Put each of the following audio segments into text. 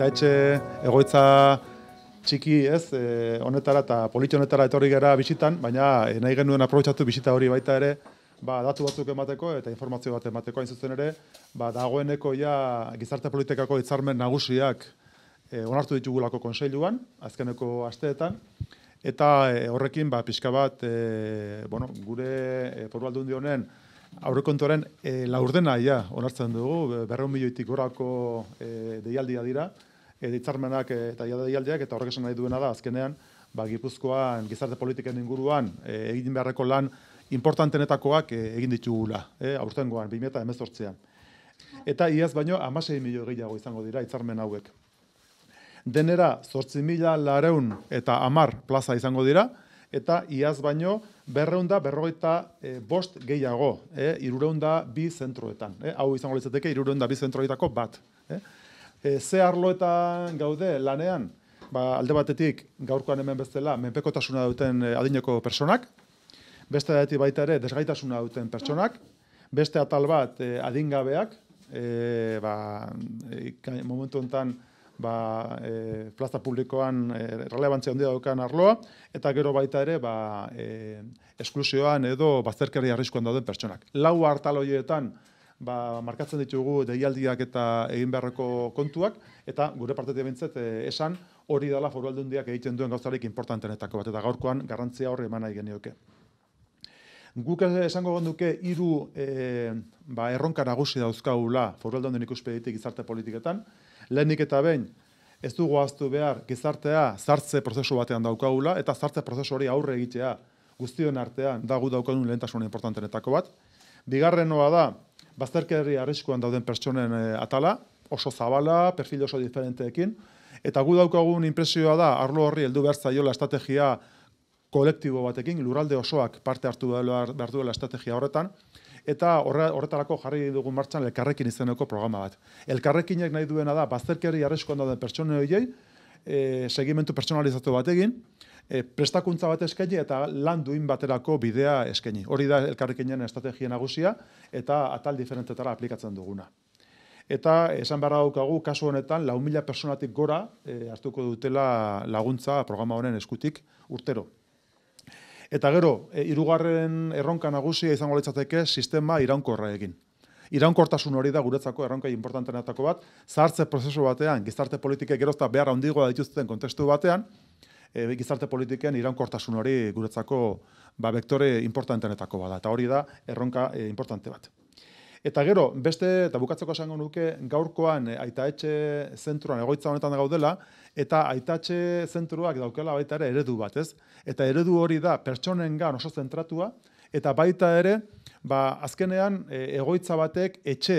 eta etxe egoitza txiki, ez, e, honetara eta politxo honetara etorri gara bizitan, baina e, nahi genuen aprobetsatu bizita hori baita ere, ba, datu batzuk emateko eta informazio bat emateko hain zuzen ere, ba, dagoeneko ja gizarte politikako itzarmen nagusiak e, onartu ditugulako konseiluan, azkeneko asteetan, eta e, horrekin, ba, pixka bat, e, bueno, gure e, porbaldun honen aurrekontoren e, laurdena ja onartzen dugu, berreun milioitik gorako e, deialdia dira, editzarmenak eh, eh, eta jadeialdiak eta horrek esan nahi duena da azkenean ba Gipuzkoan gizarte politiken inguruan eh, egin beharreko lan importantenetakoak e, egin ditugula, e, goan, 2018 emezortzean. Eta iaz baino 16 milio gehiago izango dira hitzarmen hauek. Denera zortzi mila lareun eta amar plaza izango dira, eta iaz baino berreunda berrogeita bost gehiago, e, irureunda bi zentroetan. E, hau izango litzateke irureunda bi zentroetako bat. E, e, ze arloetan gaude lanean, ba, alde batetik gaurkoan hemen bezala menpekotasuna duten eh, adineko personak, beste datik baita ere desgaitasuna duten pertsonak, beste atal bat eh, adingabeak, e, ba, momentu honetan ba, plaza publikoan e, relevantzia ondia daukan arloa, eta gero baita ere ba, e, esklusioan edo bazterkerri arriskoan dauden pertsonak. Lau hartal horietan, ba, markatzen ditugu deialdiak eta egin beharreko kontuak, eta gure partetik bintzet eh, esan, hori dela foru aldundiak egiten duen gauzarik importantenetako bat, eta gaurkoan garrantzia horre eman nahi genioke. Guk esango gonduke hiru eh, ba, erronka nagusi dauzkagula foru aldunden ikuspeditik gizarte politiketan, lehenik eta behin, ez dugu aztu behar gizartea zartze prozesu batean daukagula, eta zartze prozesu hori aurre egitea guztion artean dagu daukagun lehentasun importantenetako bat. Bigarrenoa da, bazterkerri arriskuan dauden pertsonen eh, atala, oso zabala, perfil oso diferenteekin, eta gu daukagun impresioa da, arlo horri heldu behar zaiola estrategia kolektibo batekin, lurralde osoak parte hartu behar duela estrategia horretan, eta horretarako jarri dugun martxan elkarrekin izeneko programa bat. Elkarrekinek nahi duena da, bazterkerri arriskuan dauden pertsonen horiei, e, segimentu personalizatu batekin, e, prestakuntza bat eskaini eta lan duin baterako bidea eskaini. Hori da elkarrekinen estrategia nagusia eta atal diferentetara aplikatzen duguna. Eta esan behar daukagu, kasu honetan, lau mila personatik gora e, hartuko dutela laguntza programa honen eskutik urtero. Eta gero, e, irugarren erronka nagusia izango litzateke sistema iraunkorra egin iraunkortasun hori da guretzako erronka importanteenetako bat, zahartze prozesu batean, gizarte politike gerozta behar handigoa dituzten kontestu batean, e, gizarte politiken iraunkortasun hori guretzako ba, bektore importantenetako bat. Eta hori da erronka e, eh, importante bat. Eta gero, beste, eta bukatzeko esango nuke, gaurkoan e, aita etxe zentruan egoitza honetan gaudela, eta aita etxe zentruak daukela baita ere eredu bat, ez? Eta eredu hori da pertsonen gan oso zentratua, eta baita ere, Ba, azkenean, e, egoitza batek etxe,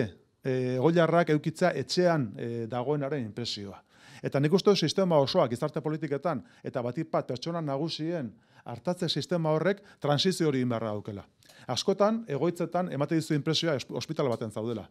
e, egoilarrak edukitza etxean e, dagoenaren inpresioa. Eta nik uste sistema osoak gizarte politiketan, eta bati bat pertsona nagusien hartatze sistema horrek transizio hori inbarra daukela. Askotan, egoitzetan, emate dizu inpresioa ospital baten zaudela.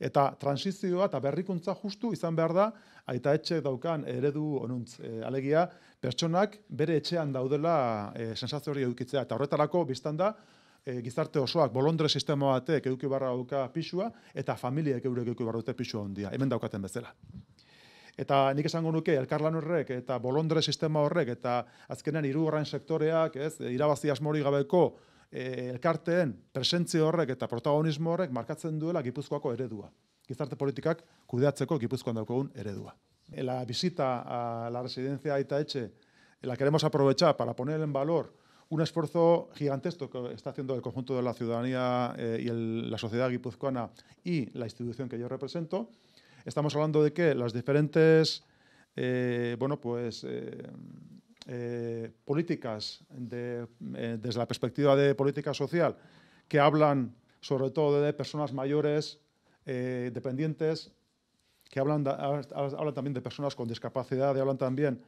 Eta transizioa eta berrikuntza justu izan behar da, aita etxe daukan eredu onuntz alegia, pertsonak bere etxean daudela e, sensazio hori edukitzea. Eta horretarako, biztan da, E, gizarte osoak bolondre sistema batek eduki barra duka pisua eta familiek eurek eduki barra dute pisua ondia, hemen daukaten bezala. Eta nik esango nuke elkarlan horrek eta bolondre sistema horrek eta azkenean hiru sektoreak, ez, irabazi asmori gabeko e, elkarteen presentzio horrek eta protagonismo horrek markatzen duela Gipuzkoako eredua. Gizarte politikak kudeatzeko Gipuzkoan daukagun eredua. E, la visita a la residencia Aita Etxe la queremos aprovechar para poner en valor un esfuerzo gigantesco que está haciendo el conjunto de la ciudadanía eh, y la sociedad guipuzcoana y la institución que yo represento. Estamos hablando de que las diferentes eh, bueno, pues, eh, políticas, desde la perspectiva de política social, que hablan sobre todo de personas mayores, dependientes, que hablan, también de personas con discapacidad y hablan también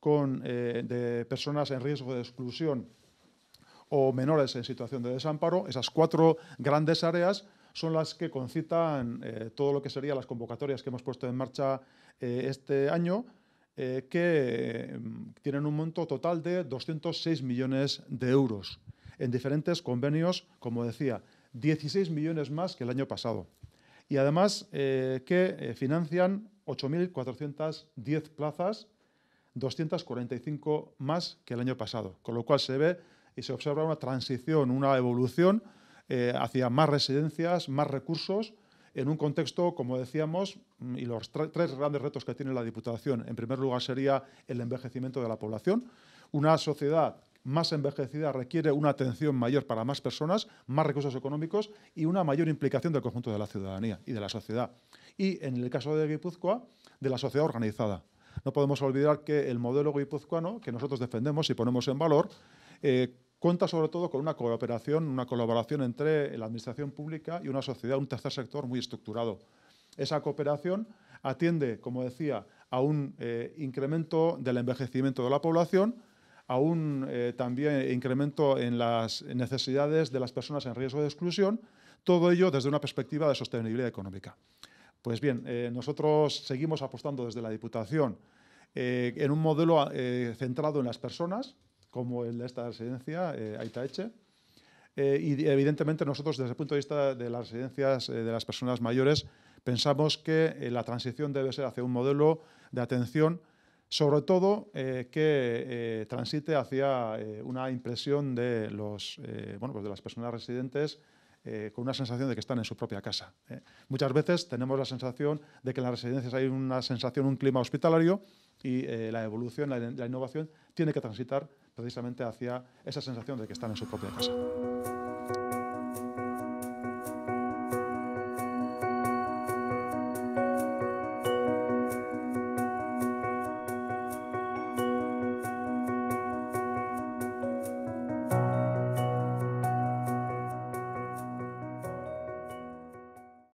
con, de personas en riesgo de exclusión o menores en situación de desamparo, esas cuatro grandes áreas son las que concitan eh, todo lo que serían las convocatorias que hemos puesto en marcha eh, este año, eh, que mm, tienen un monto total de 206 millones de euros en diferentes convenios, como decía, 16 millones más que el año pasado. Y además que financian 8.410 plazas, 245 más que el año pasado, con lo cual se ve y se observa una transición, una evolución eh, hacia más residencias, más recursos, en un contexto, como decíamos, mm, y los tres grandes retos que tiene la Diputación. En primer lugar sería el envejecimiento de la población. Una sociedad más envejecida requiere una atención mayor para más personas, más recursos económicos y una mayor implicación del conjunto de la ciudadanía y de la sociedad. Y en el caso de Guipúzcoa, de la sociedad organizada. No podemos olvidar que el modelo guipuzcoano, que nosotros defendemos y ponemos en valor, eh, cuenta sobre todo con una cooperación, una colaboración entre la administración pública y una sociedad, un tercer sector muy estructurado. Esa cooperación atiende, como decía, a un eh, incremento del envejecimiento de la población, a un eh, también incremento en las necesidades de las personas en riesgo de exclusión, todo ello desde una perspectiva de sostenibilidad económica. Pues bien, nosotros seguimos apostando desde la Diputación en un modelo centrado en las personas, como el de esta residencia, eh, Aitaeche. Eh, y evidentemente nosotros desde el punto de vista de las residencias eh, de las personas mayores pensamos que eh, la transición debe ser hacia un modelo de atención, sobre todo que transite hacia una impresión de, los, bueno, pues de las personas residentes con una sensación de que están en su propia casa. Muchas veces tenemos la sensación de que en las residencias hay una sensación, un clima hospitalario y la evolución, la, innovación tiene que transitar precisamente hacia esa sensación de que están en su propia casa.